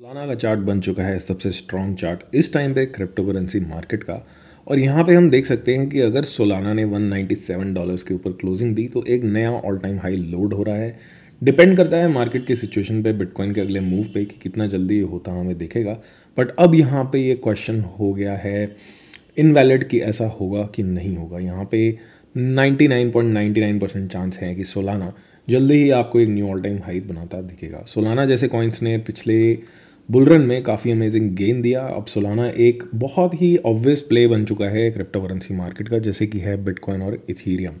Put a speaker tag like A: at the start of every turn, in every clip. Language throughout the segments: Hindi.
A: सोलाना का चार्ट बन चुका है सबसे स्ट्रॉन्ग चार्ट इस टाइम पे क्रिप्टो करेंसी मार्केट का और यहाँ पे हम देख सकते हैं कि अगर सोलाना ने 197 डॉलर्स के ऊपर क्लोजिंग दी तो एक नया ऑल टाइम हाई लोड हो रहा है डिपेंड करता है मार्केट की सिचुएशन पे बिटकॉइन के अगले मूव पे कि कितना जल्दी होता हमें देखेगा बट अब यहाँ पे ये क्वेश्चन हो गया है इनवैलिड कि ऐसा होगा कि नहीं होगा यहाँ पे 99.99 परसेंट चांस है कि सोलाना जल्दी ही आपको एक न्यू ऑल टाइम हाई बनाता दिखेगा सोलाना जैसे कॉइन्स ने पिछले बुलरन में काफ़ी अमेजिंग गेंद दिया अब सोलाना एक बहुत ही ऑब्वियस प्ले बन चुका है क्रिप्टो करेंसी मार्केट का जैसे कि है बिटकॉइन और इथीरियम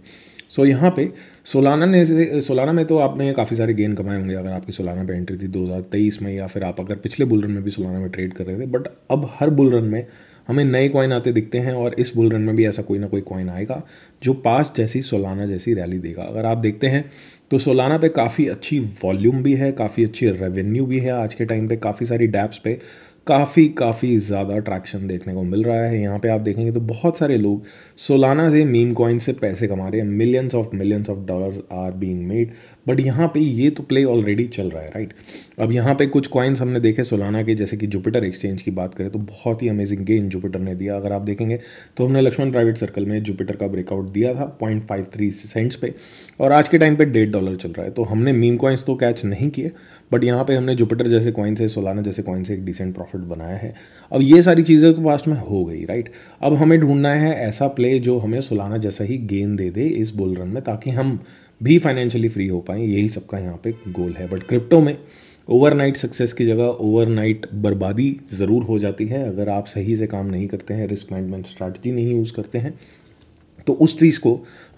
A: सो so, यहाँ पे सोलाना ने सोलाना में तो आपने काफ़ी सारे गेन कमाए होंगे अगर आपकी सोलाना पे एंट्री थी 2023 में या फिर आप अगर पिछले बुलरन में भी सोलाना में ट्रेड कर रहे थे बट अब हर बुलरन में हमें नए कॉइन आते दिखते हैं और इस बुलरन में भी ऐसा कोई ना कोई कॉइन आएगा जो पास जैसी सोलाना जैसी रैली देगा अगर आप देखते हैं तो सोलाना पे काफ़ी अच्छी वॉल्यूम भी है काफ़ी अच्छी रेवेन्यू भी है आज के टाइम पे काफ़ी सारी डैप्स पे काफ़ी काफ़ी ज़्यादा अट्रैक्शन देखने को मिल रहा है यहाँ पे आप देखेंगे तो बहुत सारे लोग सोलाना से मीम कॉइन से पैसे कमा रहे हैं millions of millions of dollars are being made but यहाँ पे ये तो प्ले ऑलरेडी चल रहा है राइट अब यहाँ पे कुछ कॉइन्स हमने देखे सोलाना के जैसे कि जुपिटर एक्सचेंज की बात करें तो बहुत ही अमेजिंग गेन जुपिटर ने दिया अगर आप देखेंगे तो हमने लक्ष्मण प्राइवेट सर्कल में जुपिटर का ब्रेकआउट दिया था पॉइंट फाइव थ्री सेंट्स पे और आज के टाइम पे डेढ़ डॉलर चल रहा है तो हमने मीम कॉइन्स तो कैच नहीं किए बट यहाँ पे हमने जुपिटर जैसे कॉइन है सोलाना जैसे कॉइन से एक डिसेंट प्रॉफिट बनाया है अब ये सारी चीज़ें तो पास्ट में हो गई राइट अब हमें ढूंढना है ऐसा प्ले जो हमें सोलाना जैसा ही गेन दे दे इस बुल रन में ताकि हम भी फाइनेंशियली फ्री हो पाएँ यही सबका यहाँ पे गोल है बट क्रिप्टो में ओवरनाइट सक्सेस की जगह ओवरनाइट बर्बादी ज़रूर हो जाती है अगर आप सही से काम नहीं करते हैं रिस्क मैनेजमेंट स्ट्रैटी नहीं यूज़ करते हैं तो उस चीज़ को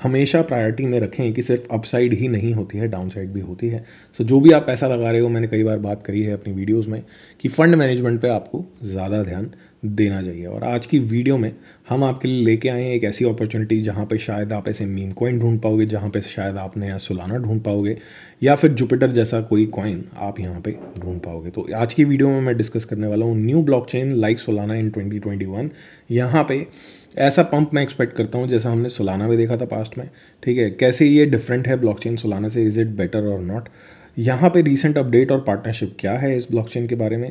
A: हमेशा प्रायोरिटी में रखें कि सिर्फ अपसाइड ही नहीं होती है डाउनसाइड भी होती है सो so, जो भी आप पैसा लगा रहे हो मैंने कई बार बात करी है अपनी वीडियोज़ में कि फ़ंड मैनेजमेंट पर आपको ज़्यादा ध्यान देना चाहिए और आज की वीडियो में हम आपके लिए लेके आए हैं एक ऐसी अपॉर्चुनिटी जहाँ पे शायद आप ऐसे मीम कॉइन ढूंढ पाओगे जहाँ पे शायद आप नया सुलाना ढूंढ पाओगे या फिर जुपिटर जैसा कोई कॉइन आप यहाँ पे ढूंढ पाओगे तो आज की वीडियो में मैं डिस्कस करने वाला हूँ new blockchain like Solana इन वन यहाँ पे ऐसा पंप मैं एक्सपेक्ट करता हूँ जैसा हमने सोलाना में देखा था पास्ट में ठीक है कैसे ये डिफरेंट है चेन सोलाना से इज़ इट बेटर और नॉट यहाँ पे रीसेंट अपडेट और पार्टनरशिप क्या है इस ब्लॉकचेन के बारे में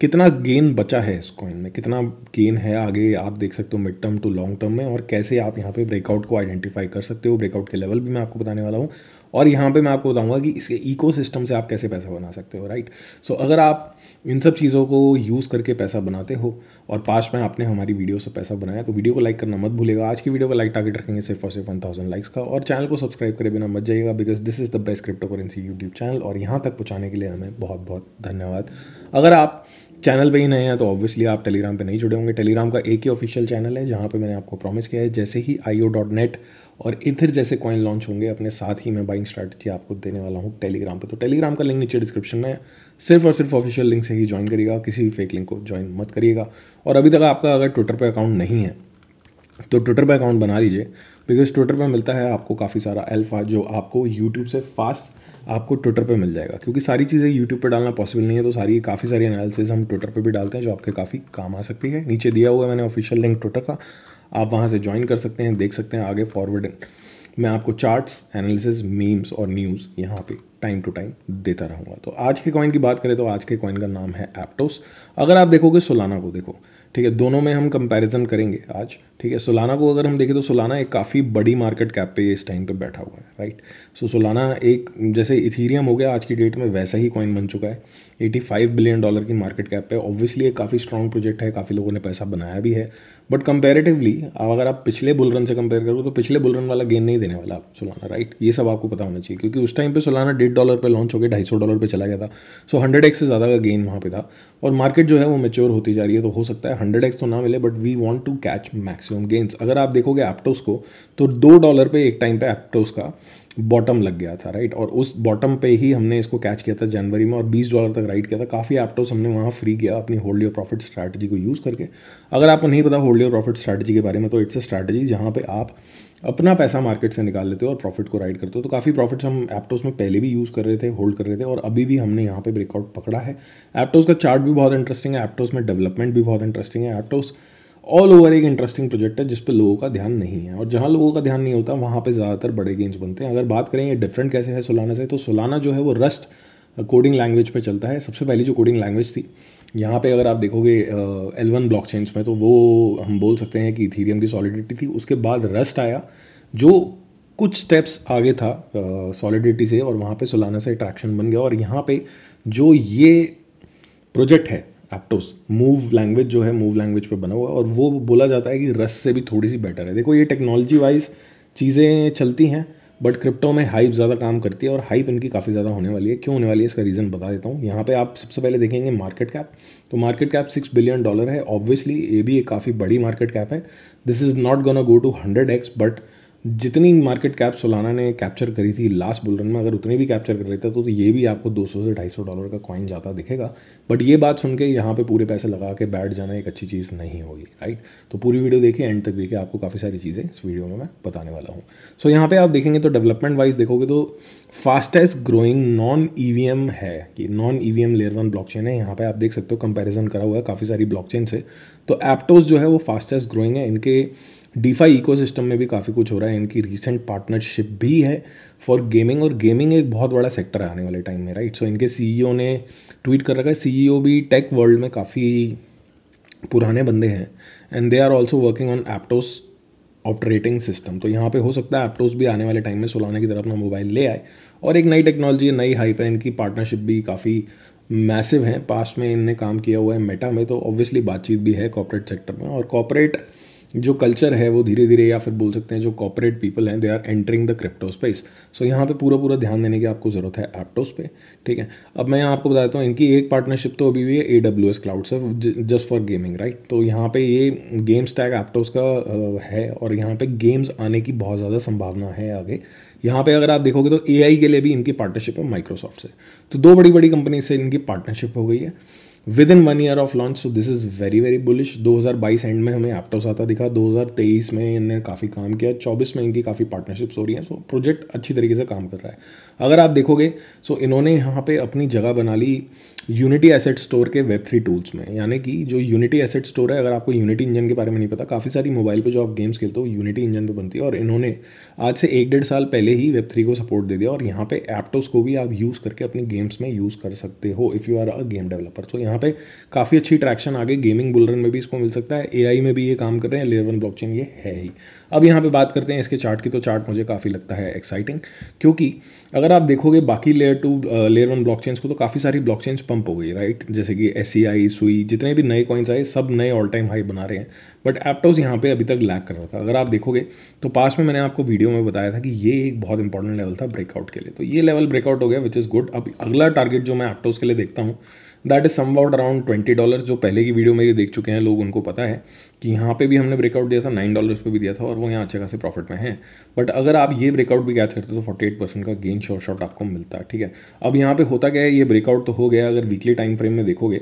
A: कितना गेन बचा है इस कॉइन में कितना गेन है आगे आप देख सकते हो mid term to long term में और कैसे आप यहाँ पे ब्रेकआउट को आइडेंटिफाई कर सकते हो ब्रेकआउट के लेवल भी मैं आपको बताने वाला हूँ और यहाँ पे मैं आपको बताऊँगा कि इसके इको से आप कैसे पैसा बना सकते हो राइट सो अगर आप इन सब चीज़ों को यूज़ करके पैसा बनाते हो और पास में आपने हमारी वीडियो से पैसा बनाया तो वीडियो को लाइक करना मत भूलेगा आज की वीडियो का लाइक टारगेट रखेंगे सिर्फ और सिर्फ वन थाउजेंड लाइक्स का और चैनल को सब्सक्राइब करे बिना मत जाइएगा because this is the best crypto currency YouTube channel और यहाँ तक पहुँचाने के लिए हमें बहुत बहुत धन्यवाद अगर आप चैनल पे ही नए हैं तो ऑब्वियसली आप टेलीग्राम पे नहीं जुड़े होंगे टेलीग्राम का एक ही ऑफिशियल चैनल है जहाँ पे मैंने आपको प्रॉमिस किया है जैसे ही आई डॉट नेट और इधर जैसे कॉइन लॉन्च होंगे अपने साथ ही मैं बाइंग स्ट्रैटेजी आपको देने वाला हूँ टेलीग्राम पे तो टेलीग्राम का लिंक नीचे डिस्क्रिप्शन में सिर्फ और सिर्फ ऑफिशियल लिंक से ही ज्वाइन करिएगा किसी भी फेक लिंक को ज्वाइन मत करिएगा और अभी तक आपका अगर ट्विटर पर अकाउंट नहीं है तो ट्विटर पर अकाउंट बना लीजिए बिकॉज ट्विटर पर मिलता है आपको काफ़ी सारा अल्फा जो आपको यूट्यूब से फास्ट आपको ट्विटर पे मिल जाएगा क्योंकि सारी चीज़ें यूट्यूब पे डालना पॉसिबल नहीं है तो सारी काफ़ी सारी एनालिसिस हम ट्विटर पे भी डालते हैं जो आपके काफ़ी काम आ सकती है नीचे दिया हुआ है मैंने ऑफिशियल लिंक ट्विटर का आप वहाँ से ज्वाइन कर सकते हैं देख सकते हैं आगे फॉरवर्ड मैं आपको चार्ट्स एनालिसिस मीम्स और न्यूज़ यहाँ पे टाइम टू टाइम देता रहूँगा तो आज के कॉइन की बात करें तो आज के कॉइन का नाम है एप्टोस अगर आप देखोगे सोलाना को देखो ठीक है दोनों में हम कंपैरिजन करेंगे आज ठीक है सोलाना को अगर हम देखें तो सोलाना एक काफ़ी बड़ी मार्केट कैप पे इस टाइम पे बैठा हुआ है राइट सो so, सोलाना एक जैसे इथीरियम हो गया आज की डेट में वैसा ही कॉइन बन चुका है 85 बिलियन डॉलर की मार्केट कैप पे ऑब्वियसली एक काफ़ी स्ट्रॉन्ग प्रोजेक्ट है काफ़ी लोगों ने पैसा बनाया भी है बट कंपेरेटिवली अगर आप पिछले बुल रन से कंपेयर करो तो पिछले बुल रन वाला गेन नहीं देने वाला आप सोलाना राइट ये सब आपको पता होना चाहिए क्योंकि उस टाइम पे सोलाना डेढ़ डॉलर पे लॉन्च हो गया ढाई सौ डॉलर पे चला गया था सो हंड्रेड एक्स से ज़्यादा का गेन वहाँ पे था और मार्केट जो है वो मेच्योर होती जा रही है तो हो सकता है हंड्रेड एक्स तो ना मिले but we want to catch maximum gains अगर आप देखोगे एप्टोस को तो दो डॉलर पर एक टाइम पर एप्टोस का बॉटम लग गया था राइट और उस बॉटम पे ही हमने इसको कैच किया था जनवरी में और 20 डॉलर तक राइड किया था काफ़ी एप्टोस हमने वहाँ फ्री किया अपनी होल्ड योर प्रॉफिट स्ट्रैटेजी को यूज़ करके अगर आपको नहीं पता होल्ड योर प्रॉफिट स्ट्रैटेजी के बारे में तो इट्स अ स्ट्रैटेजी जहाँ पे आप अपना पैसा मार्केट से निकाल लेते हो और प्रॉफिट को राइड करते हो तो काफ़ी प्रॉफिट्स हम एप्टोस में पहले भी यूज़ कर रहे थे होल्ड कर रहे थे और अभी भी हमने यहाँ पर ब्रेकआउट पकड़ा है एप्टोस का चार्ट भी बहुत इंटरेस्टिंग है एप्टोस में डेवलपमेंट भी बहुत इंटरेस्टिंग है एप्टोस ऑल ओवर एक इंटरेस्टिंग प्रोजेक्ट है जिस पे लोगों का ध्यान नहीं है और जहाँ लोगों का ध्यान नहीं होता वहाँ पे ज़्यादातर बड़े गेम्स बनते हैं अगर बात करें ये डिफरेंट कैसे है सोलाना से तो सोलाना जो है वो रस्ट कोडिंग लैंग्वेज पे चलता है सबसे पहली जो कोडिंग लैंग्वेज थी यहाँ पे अगर आप देखोगे एल वन ब्लॉक में तो वो हम बोल सकते हैं कि इथीरियम की सॉलिडिटी थी उसके बाद रस्ट आया जो कुछ स्टेप्स आगे था सॉलिडिटी uh, से और वहाँ पे सोलाना से अट्रैक्शन बन गया और यहाँ पे जो ये प्रोजेक्ट है एप्टोस मूव लैंग्वेज जो है मूव लैंग्वेज पर बना हुआ है और वो बोला जाता है कि रस से भी थोड़ी सी बेटर है देखो ये टेक्नोलॉजी वाइज चीज़ें चलती हैं बट क्रिप्टो में हाइप ज़्यादा काम करती है और हाइप इनकी काफ़ी ज़्यादा होने वाली है क्यों होने वाली है इसका रीज़न बता देता हूँ यहाँ पे आप सबसे पहले देखेंगे मार्केट कैप तो market cap six billion dollar है ऑब्वियसली ये भी एक काफ़ी बड़ी मार्केट कैप है this is not gonna go to hundred X but जितनी मार्केट कैप सोलाना ने कैप्चर करी थी लास्ट बुलरन में अगर उतने भी कैप्चर कर लेता तो, तो ये भी आपको 200 से 250 डॉलर का कॉइन जाता दिखेगा बट ये बात सुन के यहाँ पे पूरे पैसे लगा के बैठ जाना एक अच्छी चीज़ नहीं होगी राइट तो पूरी वीडियो देखिए एंड तक देखिए आपको काफ़ी सारी चीज़ें इस वीडियो में मैं बताने वाला हूँ सो so, यहाँ पर आप देखेंगे तो डेवलपमेंट वाइज देखोगे तो फास्टेस्ट ग्रोइंग नॉन ई है कि non E V M layer one block है यहाँ पर आप देख सकते हो कंपेरिजन करा हुआ है काफ़ी सारी ब्लॉक से तो एप्टोज जो है वो फास्टेस्ट ग्रोइंग है इनके डीफाई इकोसिस्टम में भी काफ़ी कुछ हो रहा है इनकी रिसेंट पार्टनरशिप भी है फॉर गेमिंग और गेमिंग एक बहुत बड़ा सेक्टर है आने वाले टाइम में राइट सो इनके सीईओ ने ट्वीट कर रखा है सीईओ भी टेक वर्ल्ड में काफ़ी पुराने बंदे हैं and they are also working on Aptos operating system तो यहाँ पे हो सकता है एप्टोस भी आने वाले टाइम में सोलाना की तरफ अपना मोबाइल ले आए और एक नई टेक्नोलॉजी नई हाइप है इनकी पार्टनरशिप भी काफ़ी मैसिव है पास्ट में इनने काम किया हुआ है मेटा में तो ऑब्वियसली बातचीत भी है कॉपरेट सेक्टर में और कॉपरेट जो कल्चर है वो धीरे धीरे या फिर बोल सकते हैं जो कॉपरेट पीपल हैं they are entering the crypto space so यहाँ पे पूरा पूरा ध्यान देने की आपको ज़रूरत है एप्टोस पे ठीक है अब मैं आपको बता देता हूँ इनकी एक पार्टनरशिप तो अभी हुई है ए डब्ल्यू एस क्लाउड से जस्ट फॉर गेमिंग राइट तो यहाँ पे ये गेम स्टैग एप्टोस का है और यहाँ पे गेम्स आने की बहुत ज़्यादा संभावना है आगे यहाँ पे अगर आप देखोगे तो ए के लिए भी इनकी पार्टनरशिप है माइक्रोसॉफ्ट से तो दो बड़ी बड़ी कंपनी से इनकी पार्टनरशिप हो गई है with in one year of launch so this is very very bullish 2022 end में हमें एप्टोस आता दिखा 2023 में इन्हें काफ़ी काम किया 24 में इनकी काफ़ी पार्टनरशिप्स हो रही हैं सो so, प्रोजेक्ट अच्छी तरीके से काम कर रहा है अगर आप देखोगे सो so इन्होंने यहाँ पे अपनी जगह बना ली यूनिटी एसेट स्टोर के वेब थ्री टूल्स में यानी कि जो यूनिटी एसेट स्टोर है अगर आपको यूनिटी इंजन के बारे में नहीं पता काफ़ी सारी मोबाइल पर जो आप गेम्स खेलते हो यूनिटी इंजन पर बनती है और इन्होंने आज से एक डेढ़ साल पहले ही वेब थ्री को सपोर्ट दे दिया और यहाँ पे एप्टोस को भी आप यूज़ करके अपनी गेम्स में यूज़ कर सकते हो if you are a game developer so यहाँ पे काफ़ी अच्छी ट्रैक्शन आ गई गेमिंग बुलरन में भी इसको मिल सकता है ए में भी ये काम कर रहे हैं लेयर वन ब्लॉकचेन ये है ही अब यहाँ पे बात करते हैं इसके चार्ट की तो चार्ट मुझे काफ़ी लगता है एक्साइटिंग क्योंकि अगर आप देखोगे बाकी layer two layer one block को तो काफ़ी सारी चेन्स पंप हो गई राइट जैसे कि एस सुई e जितने भी नए कॉइन्स आए सब नए ऑल टाइम हाई बना रहे हैं बट एप्टोज यहाँ पे अभी तक लैक कर रहा था अगर आप देखोगे तो पास में मैंने आपको वीडियो में बताया था कि ये एक बहुत इंपॉर्टेंट लेवल था ब्रेकआउट के लिए तो ये लेवल ब्रेकआउट हो गया विच इज़ गुड अब अगला टारगेट जो मैं एप्टोज के लिए देखता हूँ that is somewhat around twenty dollar जो पहले की वीडियो मेरी देख चुके हैं लोग उनको पता है कि यहाँ पे भी हमने ब्रेकआउट दिया था नाइन डॉलर्स पे भी दिया था और वो यहाँ अच्छे खासे प्रॉफिट में है बट अगर आप ये ब्रेकआउट भी कैच करते तो फोर्टी एट परसेंट का गेन शॉर्ट शॉर्ट आपको मिलता है ठीक है अब यहाँ पे होता क्या है ये ब्रेकआउट तो हो गया अगर वीकली टाइम फ्रेम में देखोगे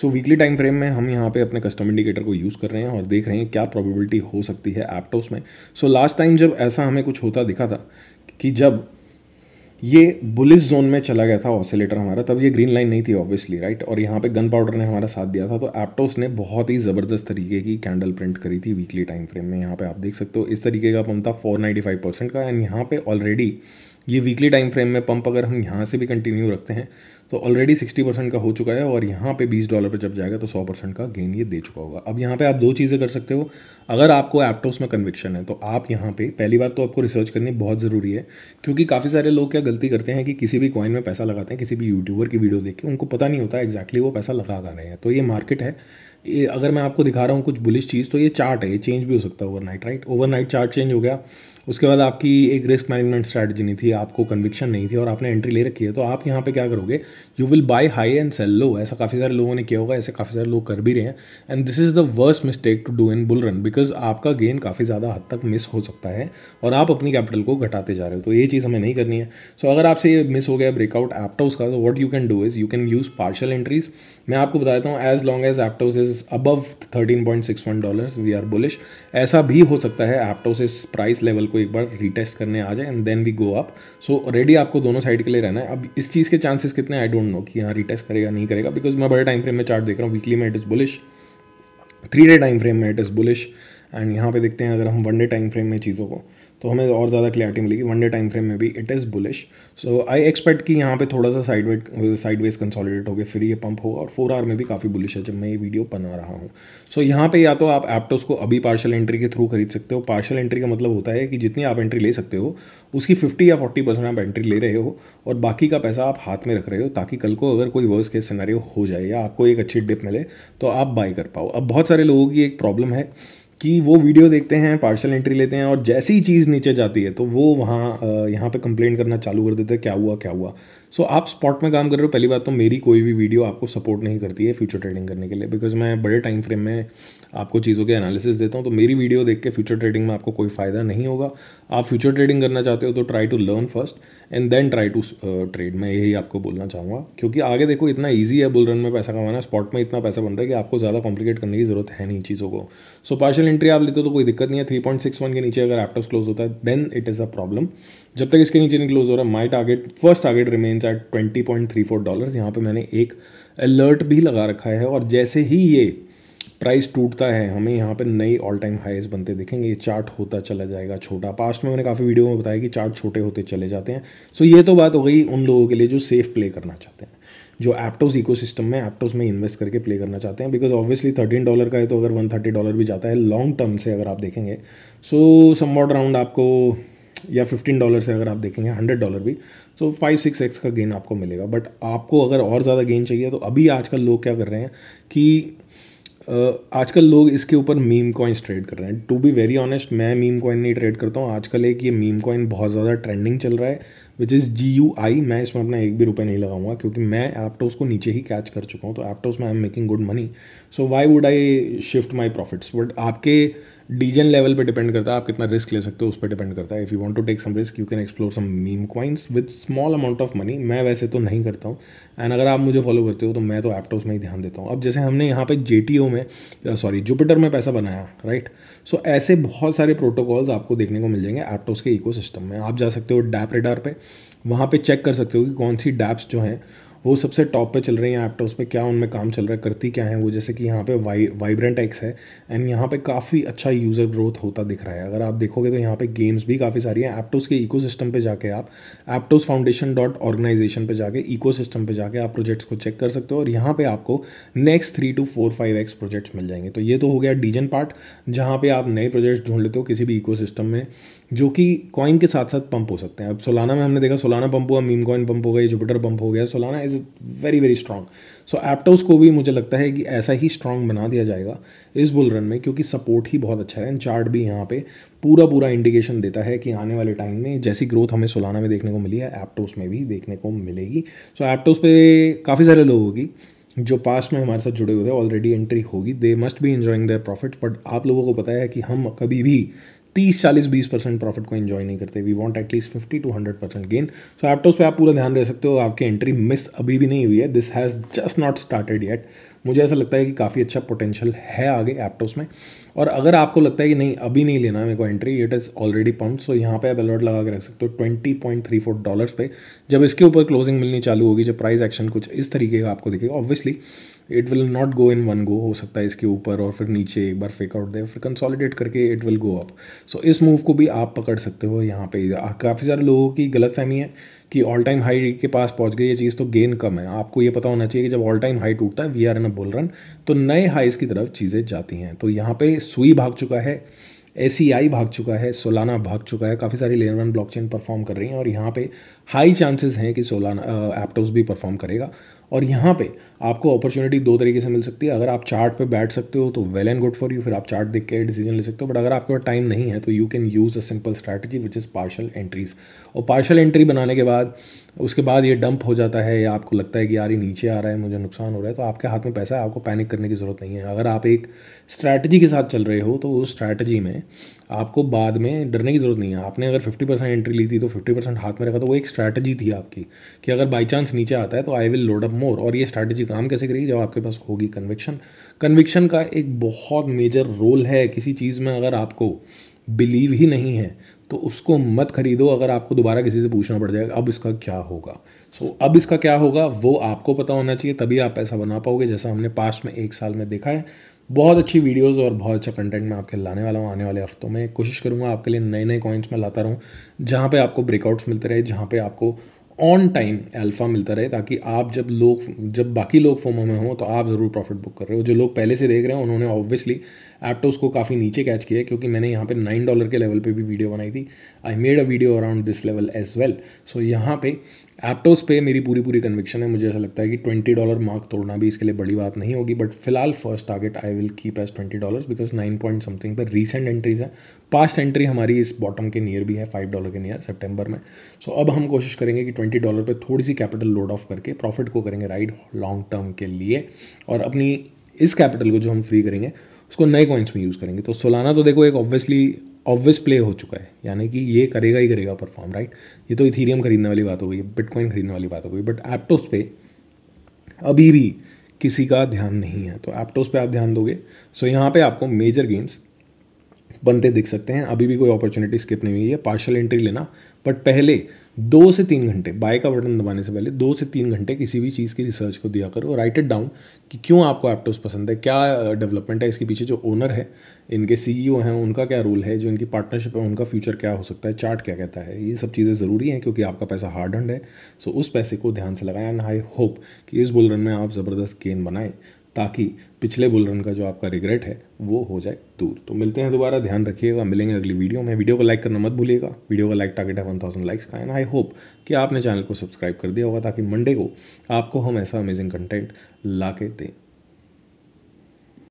A: सो वीकली टाइम फ्रेम में हम यहाँ पे अपने कस्टम इंडिकेटर को यूज़ कर रहे हैं और देख रहे हैं क्या प्रोबेबिलिटी हो सकती है एप्टोस में सो लास्ट टाइम जब ऐसा हमें कुछ होता दिखा था कि जब ये बुलिस जोन में चला गया था ऑसिलेटर हमारा तब ये ग्रीन लाइन नहीं थी ऑब्वियसली राइट और यहाँ पे गन पाउडर ने हमारा साथ दिया था तो एप्टोस ने बहुत ही ज़बरदस्त तरीके की कैंडल प्रिंट करी थी वीकली टाइम फ्रेम में यहाँ पे आप देख सकते हो इस तरीके का पंप था फोर नाइन्टी फाइव परसेंट का एंड यहाँ पर ऑलरेडी ये वीकली टाइम फ्रेम में पंप अगर हम यहाँ से भी कंटिन्यू रखते हैं तो ऑलरेडी सिक्सटी परसेंट का हो चुका है और यहाँ पे बीस डॉलर पे जब जाएगा तो सौ परसेंट का गेन ये दे चुका होगा अब यहाँ पे आप दो चीज़ें कर सकते हो अगर आपको एप्टोस में कन्विक्शन है तो आप यहाँ पे पहली बात तो आपको रिसर्च करनी बहुत ज़रूरी है क्योंकि काफ़ी सारे लोग क्या गलती करते हैं कि किसी भी कॉइन में पैसा लगाते हैं किसी भी यूट्यूबर की वीडियो देख के उनको पता नहीं होता एक्जैक्टली exactly वो पैसा लगा रहे हैं तो ये मार्केट है ये अगर मैं आपको दिखा रहा हूँ कुछ बुलिश चीज़ तो ये चार्ट है ये चेंज भी हो सकता है overnight right overnight chart change हो गया उसके बाद आपकी एक रिस्क मैनेजमेंट स्ट्रैटेजी नहीं थी आपको कन्विक्शन नहीं थी और आपने एंट्री ले रखी है तो आप यहाँ पे क्या करोगे you will buy high and sell low ऐसा काफ़ी सारे लोगों ने किया होगा ऐसे काफ़ी सारे लोग कर भी रहे हैं and this is the worst mistake to do in bull run because आपका गेन काफ़ी ज़्यादा हद तक मिस हो सकता है और आप अपनी कैपिटल को घटाते जा रहे हो तो ये चीज़ हमें नहीं करनी है सो so, अगर आपसे ये मिस हो गया ब्रेकआउट एप्टाउस का तो what you can do is you can use partial entries मैं आपको बताता हूँ as long as Aptos is is above one dollar we are bullish ऐसा भी हो सकता है एप्टोस इस प्राइस लेवल को एक बार रीटेस्ट करने आ जाए and then we go up so ready आपको दोनों साइड के लिए रहना है अब इस चीज़ के चांसेस कितने आई डोंट नो कि यहाँ रीटेस्ट करेगा नहीं करेगा बिकॉज मैं बड़े टाइम फ्रेम में चार्ट देख रहा हूँ वीकली में it is bullish three day time frame में इट इज़ बुलिश एंड यहाँ पे देखते हैं अगर हम वन डे टाइम फ्रेम में चीज़ों को तो हमें और ज़्यादा क्लैरिटी मिलेगी वन डे टाइम फ्रेम में भी it is bullish so I expect कि यहाँ पे थोड़ा सा side weight side wedge consolidate होकर फिर ये पंप होगा और फोर आर में भी काफ़ी बुलिश है जब मैं ये वीडियो बना रहा हूँ सो so, यहाँ पे या तो आप एप्टोस को अभी पार्शल एंट्री के थ्रू खरीद सकते हो पार्शल एंट्री का मतलब होता है कि जितनी आप एंट्री ले सकते हो उसकी फिफ्टी या फोर्टी परसेंट आप एंट्री ले रहे हो और बाकी का पैसा आप हाथ में रख रहे हो ताकि कल को अगर कोई वर्स केस सिनारियो हो जाए या आपको एक अच्छी डिप मिले तो आप बाई कर पाओ अब बहुत सारे लोगों की एक प्रॉब्लम है कि वो वीडियो देखते हैं पार्सल एंट्री लेते हैं और जैसी चीज़ नीचे जाती है तो वो वहाँ यहाँ पे कंप्लेंट करना चालू कर देते हैं क्या हुआ क्या हुआ सो so, आप स्पॉट में काम कर रहे हो पहली बात तो मेरी कोई भी वीडियो आपको सपोर्ट नहीं करती है फ्यूचर ट्रेडिंग करने के लिए बिकॉज मैं बड़े टाइम फ्रेम में आपको चीज़ों के एनालिसिस देता हूँ तो मेरी वीडियो देख के फ्यूचर ट्रेडिंग में आपको कोई फ़ायदा नहीं होगा आप फ्यूचर ट्रेडिंग करना चाहते हो तो try to learn first and then try to trade मैं यही आपको बोलना चाहूँगा क्योंकि आगे देखो इतना ईजी है बुल रन में पैसा कमाना स्पॉट में इतना पैसा बन रहा है कि आपको ज़्यादा कॉम्प्लिकेट करने की जरूरत है नहीं चीज़ों को सो पार्शल एंट्री आप लेते हो तो कोई दिक्कत नहीं है थ्री पॉइंट सिक्स वन के नीचे अगर एप्टस क्लोज होता है then it is a problem जब तक इसके नीचे नहीं क्लोज हो रहा my target first target remains at twenty point three four dollar यहाँ पर मैंने एक अलर्ट भी लगा रखा है और जैसे ही ये प्राइस टूटता है हमें यहाँ पर नई ऑल टाइम हाईज बनते देखेंगे ये चार्ट होता चला जाएगा छोटा पास्ट में मैंने काफ़ी वीडियो में बताया कि चार्ट छोटे होते चले जाते हैं सो ये तो बात हो गई उन लोगों के लिए जो सेफ प्ले करना चाहते हैं जो एप्टोस सिस्टम में एप्टोस में इन्वेस्ट करके प्ले करना चाहते हैं बिकॉज ऑब्वियसली थर्टीन डॉलर का है तो अगर वन थर्टी डॉलर भी जाता है लॉन्ग टर्म से अगर आप देखेंगे सो वॉट अराउंड आपको या फिफ्टीन डॉलर से अगर आप देखेंगे हंड्रेड डॉलर भी तो फाइव सिक्स एक्स का गेन आपको मिलेगा बट आपको अगर और ज़्यादा गेन चाहिए तो अभी आजकल लोग क्या कर रहे हैं कि आजकल लोग इसके ऊपर मीम कॉइन्स ट्रेड कर रहे हैं टू बी वेरी ऑनेस्ट मैं मीम कॉइन नहीं ट्रेड करता हूँ आजकल एक ये मीम कॉइन बहुत ज़्यादा ट्रेंडिंग चल रहा है विच इज़ जी यू आई मैं इसमें अपना एक भी रुपये नहीं लगाऊंगा क्योंकि मैं एप्टोस को नीचे ही कैच कर चुका हूँ तो एप्टोस में I am making good money so why would I shift my profits but आपके डीजन लेवल पे डिपेंड करता है आप कितना रिस्क ले सकते हो उस पर डिपेंड करता है if you want to take some risk you can explore some meme coins with small amount of money मैं वैसे तो नहीं करता हूँ एंड अगर आप मुझे फॉलो करते हो तो मैं तो एप्टोस में ही ध्यान देता हूँ अब जैसे हमने यहाँ पे जे में सॉरी जुपिटर में पैसा बनाया राइट सो so, ऐसे बहुत सारे प्रोटोकॉल्स आपको देखने को मिल जाएंगे एप्टोस के इको में आप जा सकते हो डैप रेडार पर वहाँ पर चेक कर सकते हो कि कौन सी डैप्स जो हैं वो सबसे टॉप पे चल रही हैं एप्टॉप्स पे क्या उनमें काम चल रहा है करती क्या है वो जैसे कि यहाँ पे वाई वाइब्रेंट एक्स है एंड यहाँ पे काफ़ी अच्छा यूज़र ग्रोथ होता दिख रहा है अगर आप देखोगे तो यहाँ पे गेम्स भी काफ़ी सारी हैं एप्टोस के इको सिस्टम पर जाके आप एप्टोस फाउंडेशन डॉट ऑर्गेनाइजेशन पर जाके इको सिस्टम पर जाके आप प्रोजेक्ट्स को चेक कर सकते हो और यहाँ पर आपको next three two four five X projects मिल जाएंगे तो ये तो हो गया डीजन पार्ट जहाँ पर आप नए प्रोजेक्ट्स ढूंढ लेते हो किसी भी इको में जो कि कॉइन के साथ साथ पंप हो सकते हैं अब सोलाना में हमने देखा सोलाना पंप हुआ मीम कॉइन पंप हो गया जुपिटर पंप हो गया Solana is very very strong so Aptos को भी मुझे लगता है कि ऐसा ही स्ट्रॉन्ग बना दिया जाएगा इस बुल रन में क्योंकि सपोर्ट ही बहुत अच्छा है एंड चार्ट भी यहाँ पे पूरा पूरा इंडिकेशन देता है कि आने वाले टाइम में जैसी ग्रोथ हमें सोलाना में देखने को मिली है एप्टोस में भी देखने को मिलेगी सो एप्टोस पे काफ़ी सारे लोग होगी जो पास्ट में हमारे साथ जुड़े हुए थे ऑलरेडी एंट्री होगी they must be enjoying their profit but आप लोगों को पता है कि हम कभी भी तीस चालीस बीस परसेंट प्रॉफिट को इन्जॉय नहीं करते we want at least fifty to hundred percent gain so Aptos पे आप पूरा ध्यान दे सकते हो आपकी एंट्री मिस अभी भी नहीं हुई है this has just not started yet मुझे ऐसा लगता है कि काफ़ी अच्छा पोटेंशियल है आगे एप्टोस में और अगर आपको लगता है कि नहीं अभी नहीं लेना है मेरे को entry it is already pump so यहाँ पे आप अलर्ट लगा के रख सकते हो twenty point three four dollars पे जब इसके ऊपर क्लोजिंग मिलनी चालू होगी जब प्राइस एक्शन कुछ इस तरीके का आपको दिखेगा obviously it will not go in one go हो सकता है इसके ऊपर और फिर नीचे एक बार फेक आउट दे फिर कंसोलिडेट करके it will go up so इस मूव को भी आप पकड़ सकते हो यहाँ पे काफ़ी सारे लोगों की गलत फहमी है कि ऑल टाइम हाई के पास पहुंच गई ये चीज़ तो गेन कम है आपको ये पता होना चाहिए कि जब ऑल टाइम हाई टूटता है we are in a bull run तो नए हाईस की तरफ चीज़ें जाती हैं तो यहाँ पे सुई भाग चुका है ए e भाग चुका है सोलाना भाग चुका है काफ़ी सारी लेन वन ब्लॉक परफॉर्म कर रही हैं और यहाँ पे हाई चांसेस हैं कि सोलाना एप्टोस uh, भी परफॉर्म करेगा और यहाँ पे आपको अपॉर्चुनिटी दो तरीके से मिल सकती है अगर आप चार्ट पे बैठ सकते हो तो well and good for you फिर आप चार्ट देख के डिसीजन ले सकते हो बट अगर आपके पास टाइम नहीं है तो you can use a simple strategy which is partial entries और पार्शल एंट्री बनाने के बाद उसके बाद ये डंप हो जाता है या आपको लगता है कि यार ये नीचे आ रहा है मुझे नुकसान हो रहा है तो आपके हाथ में पैसा है आपको पैनिक करने की ज़रूरत नहीं है अगर आप एक स्ट्रैटेजी के साथ चल रहे हो तो उस स्ट्रैटेजी में आपको बाद में डरने की ज़रूरत नहीं है आपने अगर फिफ्टी परसेंट एंट्री ली थी तो फिफ्टी परसेंट हाथ में रखा तो वो एक स्ट्रैटेजी थी आपकी कि अगर बाई चांस नीचे आता है तो I will load up more और ये स्ट्रैटेजी काम कैसे करेगी जब आपके पास होगी कन्विक्शन कन्विक्शन का एक बहुत मेजर रोल है किसी चीज़ में अगर आपको बिलीव ही नहीं है तो उसको मत खरीदो अगर आपको दोबारा किसी से पूछना पड़ जाएगा अब इसका क्या होगा सो so, अब इसका क्या होगा वो आपको पता होना चाहिए तभी आप पैसा बना पाओगे जैसा हमने पास्ट में एक साल में देखा है बहुत अच्छी वीडियोस और बहुत अच्छा कंटेंट मैं आपके लाने वाला हूँ आने वाले हफ्तों में कोशिश करूँगा आपके लिए नए नए कॉइन्स मैं लाता रहूँ जहाँ पे आपको ब्रेकआउट्स मिलते रहे जहाँ पे आपको ऑन टाइम अल्फ़ा मिलता रहे ताकि आप जब लोग जब बाकी लोग फोमो में हों तो आप ज़रूर प्रॉफिट बुक कर रहे हो जो लोग पहले से देख रहे हैं उन्होंने ऑब्वियसली एप्टोस को काफ़ी नीचे कैच किया क्योंकि मैंने यहाँ पे नाइन डॉलर के लेवल पे भी वीडियो बनाई थी I made a video around this level as well so यहाँ पे एप्टोस पे मेरी पूरी पूरी कन्विक्शन है मुझे ऐसा लगता है कि ट्वेंटी डॉलर मार्क तोड़ना भी इसके लिए बड़ी बात नहीं होगी बट फिलहाल first target I will keep as twenty dollar because nine point something पर रीसेंट एंट्रीज है पास्ट एंट्री हमारी इस बॉटम के नियर भी है फाइव डॉलर के नियर सेप्टेम्बर में सो so, अब हम कोशिश करेंगे कि ट्वेंटी डॉलर पर थोड़ी सी कैपिटल लोड ऑफ करके प्रॉफिट को करेंगे राइड लॉन्ग टर्म के लिए और अपनी इस कैपिटल को जो हम फ्री करेंगे उसको नए कॉइन्स में यूज़ करेंगे तो सोलाना तो देखो एक ऑब्वियसली ऑब्वियस प्ले हो चुका है यानी कि ये करेगा ही करेगा परफॉर्म राइट ये तो इथीरियम खरीदने वाली बात हो गई बिटकॉइन खरीदने वाली बात हो गई बट एप्टोस पे अभी भी किसी का ध्यान नहीं है तो एप्टोस पे आप ध्यान दोगे सो so, यहाँ पे आपको मेजर गेंस बनते दिख सकते हैं अभी भी कोई अपॉर्चुनिटी स्किप नहीं हुई है पार्शल एंट्री लेना बट पहले दो से तीन घंटे बाय का बटन दबाने से पहले दो से तीन घंटे किसी भी चीज़ की रिसर्च को दिया करो राइट इट डाउन कि क्यों आपको एप्टोस पसंद है क्या डेवलपमेंट है इसके पीछे जो ओनर है इनके सीईओ e हैं उनका क्या रोल है जो इनकी पार्टनरशिप है उनका फ्यूचर क्या हो सकता है चार्ट क्या कहता है ये सब चीज़ें ज़रूरी हैं क्योंकि आपका पैसा हार्ड हंड है सो उस पैसे को ध्यान से लगाएं एंड आई होप कि इस बुलरन में आप ज़बरदस्त गेन बनाएं ताकि पिछले बुल रन का जो आपका रिग्रेट है वो हो जाए दूर तो मिलते हैं दोबारा ध्यान रखिएगा मिलेंगे अगली वीडियो में वीडियो को लाइक करना मत भूलिएगा वीडियो का लाइक टारगेट है वन थाउजेंड लाइक्स का एंड आई होप कि आपने चैनल को सब्सक्राइब कर दिया होगा ताकि मंडे को आपको हम ऐसा अमेजिंग कंटेंट ला के दें